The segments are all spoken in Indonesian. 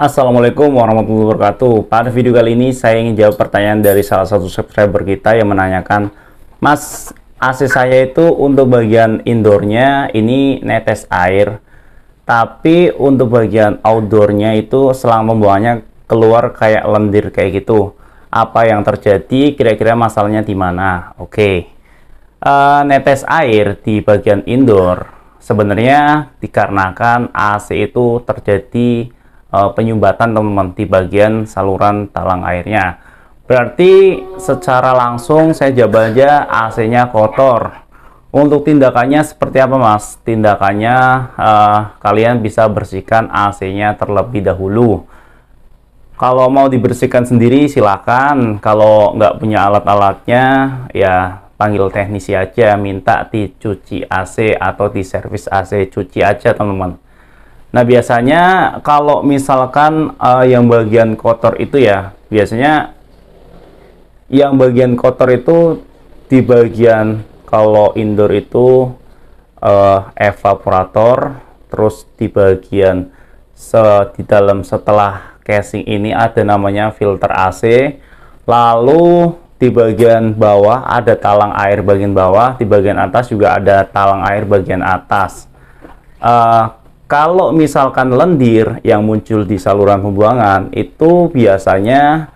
Assalamualaikum warahmatullahi wabarakatuh Pada video kali ini saya ingin jawab pertanyaan dari salah satu subscriber kita yang menanyakan Mas AC saya itu untuk bagian indoornya ini netes air Tapi untuk bagian outdoornya itu selang pembuangannya keluar kayak lendir kayak gitu Apa yang terjadi kira-kira masalahnya di mana Oke okay. uh, eh, Netes air di bagian indoor sebenarnya dikarenakan AC itu terjadi Eh, penyumbatan teman-teman di bagian saluran talang airnya berarti secara langsung saya jawab aja AC nya kotor untuk tindakannya seperti apa mas? tindakannya uh, kalian bisa bersihkan AC nya terlebih dahulu kalau mau dibersihkan sendiri silakan kalau nggak punya alat-alatnya ya panggil teknisi aja minta dicuci AC atau di servis AC cuci aja teman-teman Nah, biasanya kalau misalkan uh, yang bagian kotor itu ya, biasanya yang bagian kotor itu di bagian kalau indoor itu uh, evaporator, terus di bagian se di dalam setelah casing ini ada namanya filter AC, lalu di bagian bawah ada talang air bagian bawah, di bagian atas juga ada talang air bagian atas. Uh, kalau misalkan lendir yang muncul di saluran pembuangan itu biasanya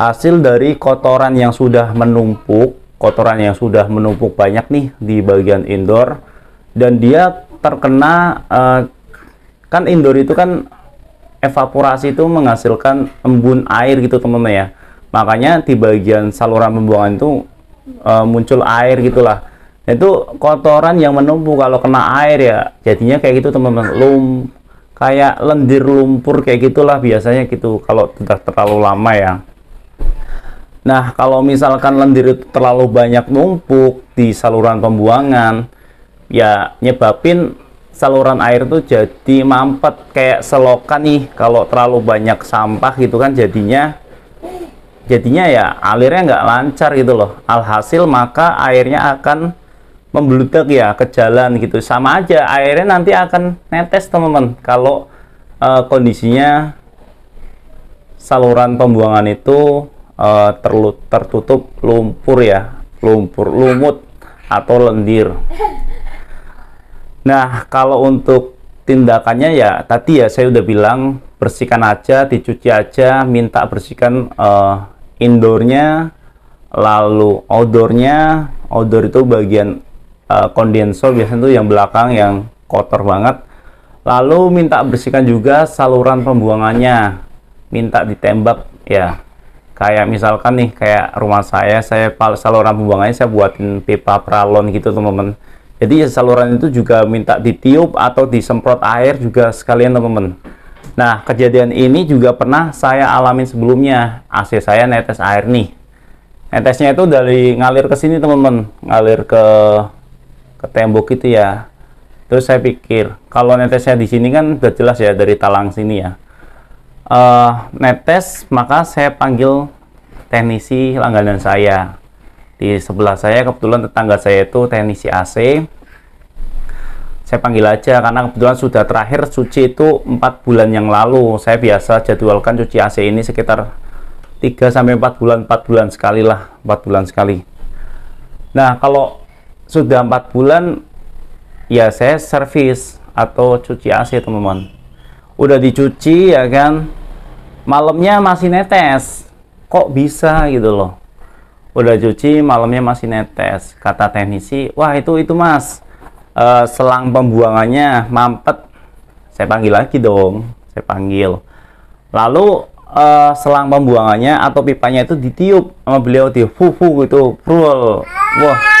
hasil dari kotoran yang sudah menumpuk, kotoran yang sudah menumpuk banyak nih di bagian indoor dan dia terkena eh, kan indoor itu kan evaporasi itu menghasilkan embun air gitu teman-teman ya. Makanya di bagian saluran pembuangan itu eh, muncul air gitulah itu kotoran yang menumpuk kalau kena air ya jadinya kayak gitu teman-teman lum kayak lendir lumpur kayak gitulah biasanya gitu kalau sudah terlalu lama ya nah kalau misalkan lendir itu terlalu banyak numpuk di saluran pembuangan ya nyebabin saluran air itu jadi mampet kayak selokan nih kalau terlalu banyak sampah gitu kan jadinya jadinya ya alirnya nggak lancar gitu loh alhasil maka airnya akan membludak ya ke jalan gitu sama aja airnya nanti akan netes teman-teman kalau e, kondisinya saluran pembuangan itu e, tertutup lumpur ya lumpur lumut atau lendir nah kalau untuk tindakannya ya tadi ya saya udah bilang bersihkan aja dicuci aja minta bersihkan e, indoornya lalu odornya odor itu bagian Eh, kondensor biasanya tuh yang belakang yang kotor banget lalu minta bersihkan juga saluran pembuangannya minta ditembak ya kayak misalkan nih kayak rumah saya saya saluran pembuangannya saya buatin pipa pralon gitu teman-teman jadi saluran itu juga minta ditiup atau disemprot air juga sekalian teman-teman nah kejadian ini juga pernah saya alamin sebelumnya AC saya netes air nih netesnya itu dari ngalir ke sini teman-teman ngalir ke ke tembok itu ya terus saya pikir kalau netesnya di sini kan udah jelas ya dari talang sini ya uh, netes maka saya panggil teknisi langganan saya di sebelah saya kebetulan tetangga saya itu teknisi AC saya panggil aja karena kebetulan sudah terakhir cuci itu empat bulan yang lalu saya biasa jadwalkan cuci AC ini sekitar 3 sampai 4 bulan 4 bulan sekali lah 4 bulan sekali nah kalau sudah empat bulan ya saya servis atau cuci AC teman-teman udah dicuci ya kan malamnya masih netes kok bisa gitu loh udah cuci malamnya masih netes kata teknisi wah itu itu mas uh, selang pembuangannya mampet saya panggil lagi dong saya panggil lalu uh, selang pembuangannya atau pipanya itu ditiup sama beliau di fufu gitu brul wah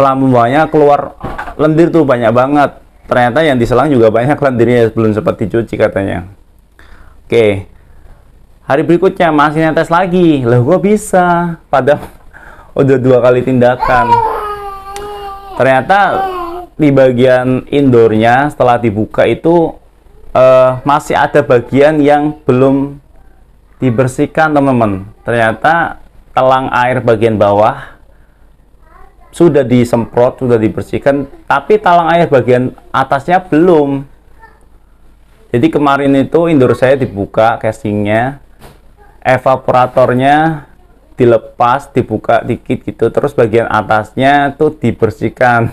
membawanya keluar lendir tuh banyak banget ternyata yang diselang juga banyak lendirnya belum sempat dicuci katanya oke hari berikutnya masih netes lagi loh gua bisa pada udah dua kali tindakan ternyata di bagian indoornya setelah dibuka itu uh, masih ada bagian yang belum dibersihkan teman-teman ternyata telang air bagian bawah sudah disemprot, sudah dibersihkan, tapi talang air bagian atasnya belum. Jadi kemarin itu indoor saya dibuka casingnya, evaporatornya dilepas, dibuka dikit gitu, terus bagian atasnya tuh dibersihkan.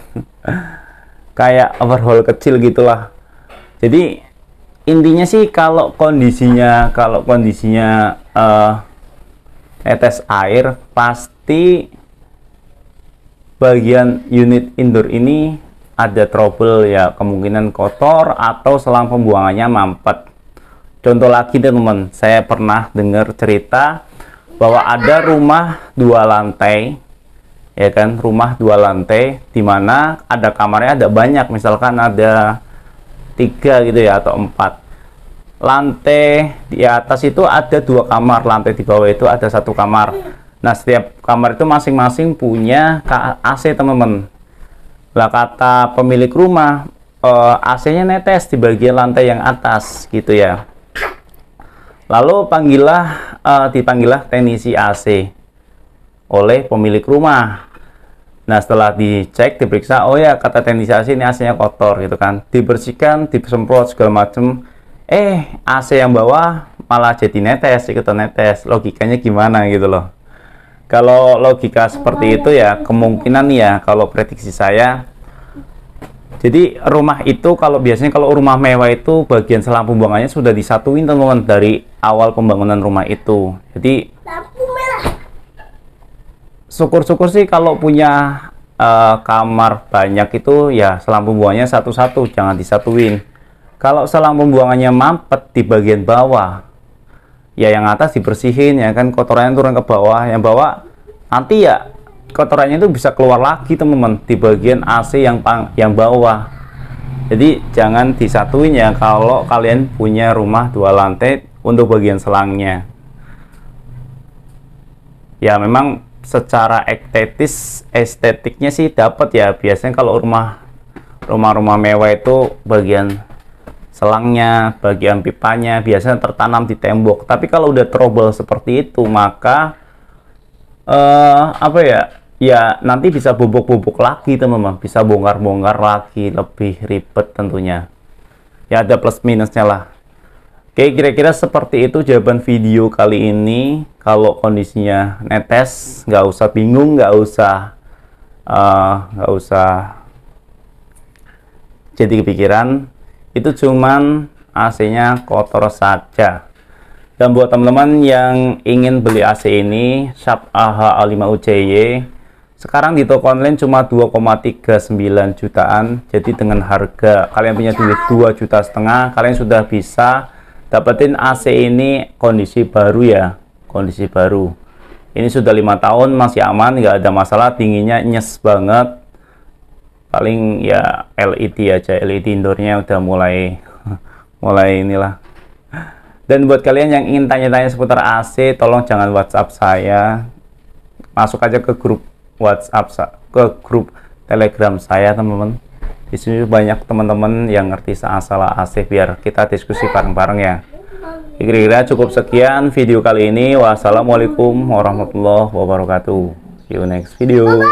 Kayak overhaul kecil gitulah. Jadi intinya sih kalau kondisinya kalau kondisinya uh, eh, etes air pasti bagian unit indoor ini ada trouble ya kemungkinan kotor atau selang pembuangannya mampet contoh lagi teman-teman saya pernah dengar cerita bahwa ada rumah dua lantai ya kan rumah dua lantai di mana ada kamarnya ada banyak misalkan ada tiga gitu ya atau empat lantai di atas itu ada dua kamar lantai di bawah itu ada satu kamar Nah, setiap kamar itu masing-masing punya AC, teman-teman. Lah kata pemilik rumah, uh, eh, AC-nya netes di bagian lantai yang atas gitu ya. Lalu panggillah uh, dipanggillah teknisi AC oleh pemilik rumah. Nah, setelah dicek, diperiksa, oh ya kata teknisi AC ini AC-nya kotor gitu kan. Dibersihkan, disemprot segala macam. Eh, AC yang bawah malah jadi netes, ikutan netes. Logikanya gimana gitu loh kalau logika seperti oh, itu ya iya, iya, iya. kemungkinan ya kalau prediksi saya jadi rumah itu kalau biasanya kalau rumah mewah itu bagian selang pembuangannya sudah disatuin teman-teman dari awal pembangunan rumah itu jadi syukur-syukur sih kalau punya uh, kamar banyak itu ya selang pembuangannya satu-satu jangan disatuin kalau selang pembuangannya mampet di bagian bawah ya yang atas dibersihin ya kan kotorannya turun ke bawah yang bawah nanti ya kotorannya itu bisa keluar lagi teman-teman di bagian AC yang pang yang bawah jadi jangan disatuin ya kalau kalian punya rumah dua lantai untuk bagian selangnya ya memang secara estetis estetiknya sih dapat ya biasanya kalau rumah rumah-rumah mewah itu bagian selangnya, bagian pipanya biasanya tertanam di tembok. Tapi kalau udah trouble seperti itu, maka uh, apa ya? Ya nanti bisa bobok-bobok lagi teman-teman, bisa bongkar-bongkar lagi, lebih ribet tentunya. Ya ada plus minusnya lah. Oke, kira-kira seperti itu jawaban video kali ini. Kalau kondisinya netes, nggak usah bingung, nggak usah eh, nggak uh, usah jadi kepikiran itu cuman AC-nya kotor saja dan buat teman-teman yang ingin beli AC ini Sharp aha 5 uci sekarang di toko online cuma 2,39 jutaan jadi dengan harga kalian punya duit 2 juta setengah kalian sudah bisa dapetin AC ini kondisi baru ya kondisi baru ini sudah lima tahun masih aman nggak ada masalah tingginya nyes banget paling ya LED aja LED indoornya udah mulai mulai inilah dan buat kalian yang ingin tanya-tanya seputar AC tolong jangan WhatsApp saya masuk aja ke grup WhatsApp ke grup Telegram saya teman-teman di sini banyak teman-teman yang ngerti masalah AC biar kita diskusi bareng-bareng ya kira-kira cukup sekian video kali ini wassalamualaikum warahmatullahi wabarakatuh see you next video